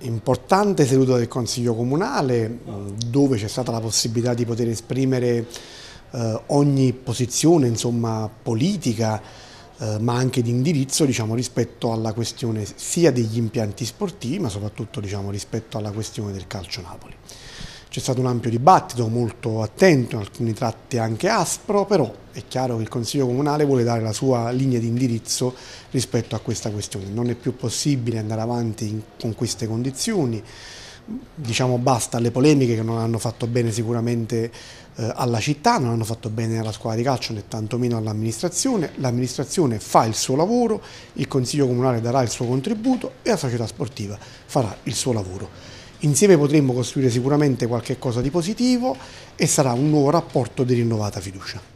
importante seduta del Consiglio Comunale dove c'è stata la possibilità di poter esprimere eh, ogni posizione insomma, politica eh, ma anche di indirizzo diciamo, rispetto alla questione sia degli impianti sportivi ma soprattutto diciamo, rispetto alla questione del calcio Napoli. C'è stato un ampio dibattito, molto attento, in alcuni tratti anche aspro, però è chiaro che il Consiglio Comunale vuole dare la sua linea di indirizzo rispetto a questa questione. Non è più possibile andare avanti in, con queste condizioni, diciamo basta alle polemiche che non hanno fatto bene sicuramente eh, alla città, non hanno fatto bene alla scuola di calcio né tantomeno all'amministrazione, l'amministrazione fa il suo lavoro, il Consiglio Comunale darà il suo contributo e la società sportiva farà il suo lavoro. Insieme potremo costruire sicuramente qualche cosa di positivo e sarà un nuovo rapporto di rinnovata fiducia.